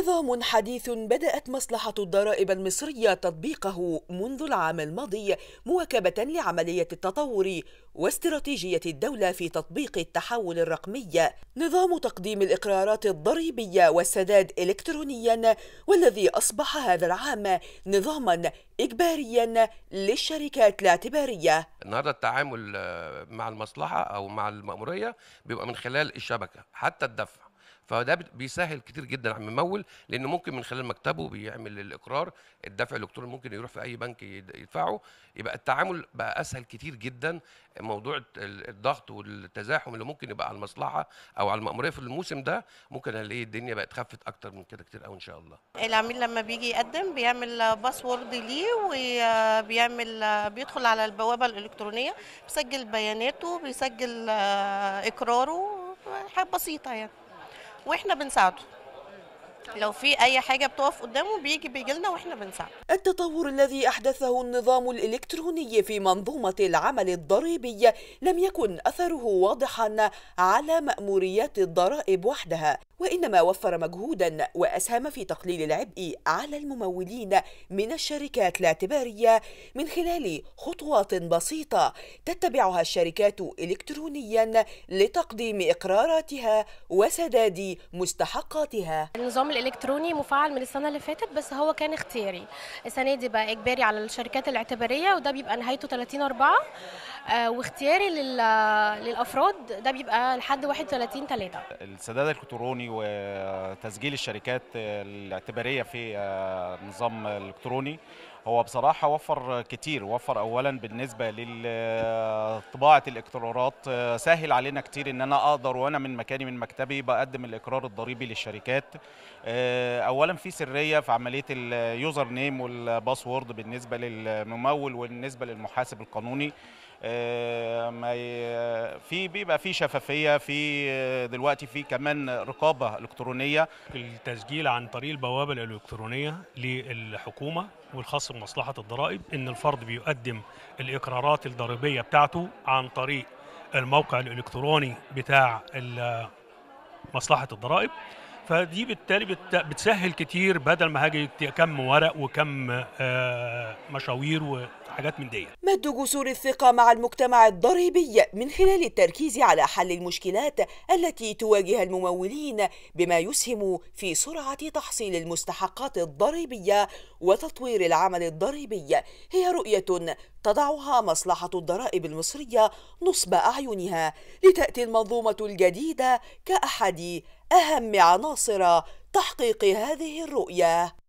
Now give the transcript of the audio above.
نظام حديث بدأت مصلحة الضرائب المصرية تطبيقه منذ العام الماضي مواكبة لعملية التطور واستراتيجية الدولة في تطبيق التحول الرقمي نظام تقديم الإقرارات الضريبية والسداد إلكترونيا والذي أصبح هذا العام نظاما إجباريا للشركات الاعتبارية النهاردة التعامل مع المصلحة أو مع المأمورية بيبقى من خلال الشبكة حتى الدفع فده بيسهل كتير جدا على الممول لانه ممكن من خلال مكتبه بيعمل الاقرار الدفع الالكتروني ممكن يروح في اي بنك يدفعه يبقى التعامل بقى اسهل كتير جدا موضوع الضغط والتزاحم اللي ممكن يبقى على المصلحه او على المأموريه في الموسم ده ممكن الاقي الدنيا بقت خفت اكتر من كده كتير قوي ان شاء الله العميل لما بيجي يقدم بيعمل باسورد ليه وبيعمل بيدخل على البوابه الالكترونيه بيسجل بياناته بيسجل آه، اقراره حاجه بسيطه يعني واحنا بنساعده لو في اي حاجه بتقف قدامه بيجي بيجي لنا واحنا بنساعد التطور الذي احدثه النظام الالكتروني في منظومه العمل الضريبي لم يكن اثره واضحا على ماموريات الضرائب وحدها وانما وفر مجهودا واسهم في تقليل العبء على الممولين من الشركات الاعتباريه من خلال خطوات بسيطه تتبعها الشركات الكترونيا لتقديم اقراراتها وسداد مستحقاتها النظام الالكتروني مفعل من السنه اللي فاتت بس هو كان اختياري السنه دي بقى اجباري على الشركات الاعتباريه وده بيبقى نهايته 30 4 آه واختياري للافراد ده بيبقى لحد 31 3 السداد الالكتروني وتسجيل الشركات الاعتباريه في آه، نظام الكتروني هو بصراحه وفر كتير وفر اولا بالنسبه لطباعه الاقرارات سهل علينا كتير ان انا اقدر وانا من مكاني من مكتبي بقدم الاقرار الضريبي للشركات آه، اولا في سريه في عمليه اليوزر نيم والباسورد بالنسبه للممول والنسبة للمحاسب القانوني ما في بيبقى في شفافيه في دلوقتي في كمان رقابه الكترونيه التسجيل عن طريق البوابه الالكترونيه للحكومه والخاص بمصلحه الضرائب ان الفرد بيقدم الاقرارات الضريبيه بتاعته عن طريق الموقع الالكتروني بتاع مصلحه الضرائب فدي بالتالي بتسهل كتير بدل ما هاجي كم ورق وكم آه، مشاوير حاجات من دي مد جسور الثقة مع المجتمع الضريبي من خلال التركيز على حل المشكلات التي تواجه الممولين بما يسهم في سرعة تحصيل المستحقات الضريبية وتطوير العمل الضريبي هي رؤية تضعها مصلحة الضرائب المصرية نصب أعينها لتأتي المنظومة الجديدة كأحد أهم عناصر تحقيق هذه الرؤية